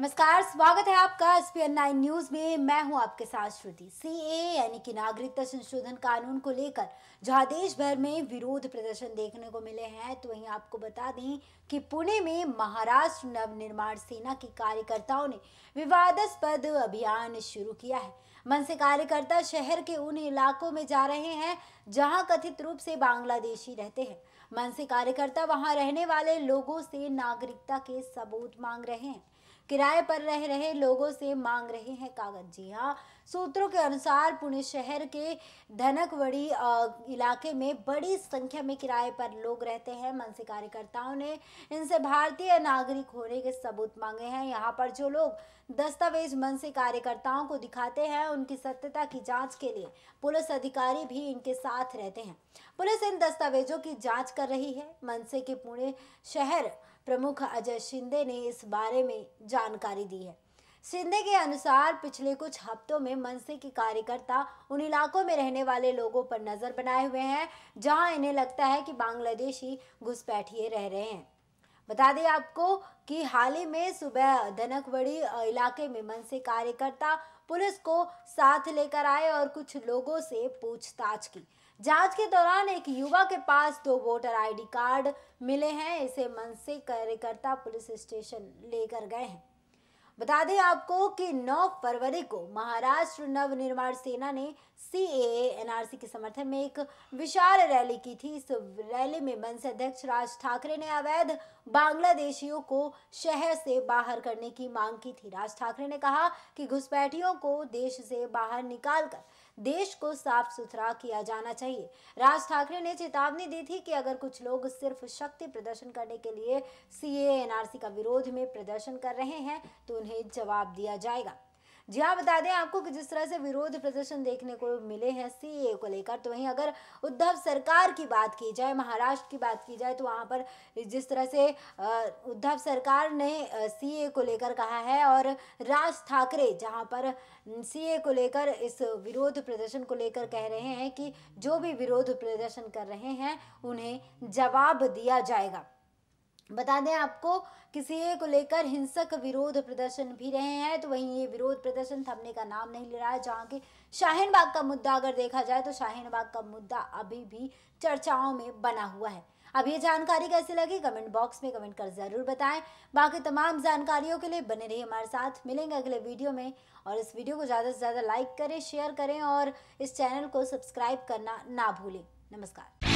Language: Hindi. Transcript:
नमस्कार स्वागत है आपका एस पी नाइन न्यूज में मैं हूं आपके साथ श्रुति ए यानी कि नागरिकता संशोधन कानून को लेकर जहां देश भर में विरोध प्रदर्शन देखने को मिले हैं तो वहीं आपको बता दें कि पुणे में महाराष्ट्र नवनिर्माण सेना के कार्यकर्ताओं ने विवादास्पद अभियान शुरू किया है मन से कार्यकर्ता शहर के उन इलाकों में जा रहे हैं जहां कथित रूप से बांग्लादेशी रहते हैं मन से कार्यकर्ता वहां रहने वाले लोगों से नागरिकता के सबूत मांग रहे हैं किराए पर रह रहे लोगों से मांग रहे हैं कागज जी हाँ सूत्रों के अनुसार पुणे शहर के धनकवड़ी इलाके में बड़ी संख्या में किराए पर लोग रहते हैं मनसे कार्यकर्ताओं ने इनसे भारतीय नागरिक होने के सबूत मांगे हैं यहाँ पर जो लोग दस्तावेज मनसे कार्यकर्ताओं को दिखाते हैं उनकी सत्यता की जांच के लिए पुलिस अधिकारी भी इनके साथ रहते हैं पुलिस इन दस्तावेजों की जाँच कर रही है मनसे के पुणे शहर प्रमुख अजय शिंदे ने इस बारे में जानकारी दी है सिंधे के अनुसार पिछले कुछ हफ्तों में मनसे के कार्यकर्ता उन इलाकों में रहने वाले लोगों पर नज़र बनाए हुए हैं जहां इन्हें लगता है कि बांग्लादेशी घुसपैठिए रह रहे हैं बता दें आपको कि हाल ही में सुबह धनकवड़ी इलाके में मनसे कार्यकर्ता पुलिस को साथ लेकर आए और कुछ लोगों से पूछताछ की जांच के दौरान एक युवा के पास दो वोटर आईडी कार्ड मिले हैं इसे मनसे कार्यकर्ता पुलिस स्टेशन लेकर गए हैं बता दें आपको कि 9 फरवरी को महाराष्ट्र नव निर्माण सेना ने सी ए एनआरसी के समर्थन में एक विशाल रैली की थी इस रैली में मनस अध्यक्ष राज ठाकरे ने अवैध बांग्लादेशियों को शहर से बाहर करने की मांग की थी राज ठाकरे ने कहा कि घुसपैठियों को देश से बाहर निकालकर देश को साफ सुथरा किया जाना चाहिए राज ठाकरे ने चेतावनी दी थी कि अगर कुछ लोग सिर्फ शक्ति प्रदर्शन करने के लिए सी एनआरसी का विरोध में प्रदर्शन कर रहे हैं तो उन्हें जवाब दिया जाएगा जी हाँ बता दें आपको कि जिस तरह से विरोध प्रदर्शन देखने को मिले हैं सीए को लेकर तो वहीं अगर उद्धव सरकार की बात की जाए महाराष्ट्र की बात की जाए तो वहाँ पर जिस तरह से उद्धव सरकार ने सीए को लेकर कहा है और राज ठाकरे जहाँ पर सीए को लेकर इस विरोध प्रदर्शन को लेकर कह रहे हैं कि जो भी विरोध प्रदर्शन कर रहे हैं उन्हें जवाब दिया जाएगा बता दें आपको किसी को लेकर हिंसक विरोध प्रदर्शन भी रहे हैं तो वहीं ये विरोध प्रदर्शन थमने का नाम नहीं ले रहा है जहां के शाहीन बाग का मुद्दा अगर देखा जाए तो शाहीन बाग का मुद्दा अभी भी चर्चाओं में बना हुआ है अब ये जानकारी कैसे लगी कमेंट बॉक्स में कमेंट कर ज़रूर बताएं बाकी तमाम जानकारियों के लिए बने रहिए हमारे साथ मिलेंगे अगले वीडियो में और इस वीडियो को ज़्यादा से ज़्यादा लाइक करें शेयर करें और इस चैनल को सब्सक्राइब करना ना भूलें नमस्कार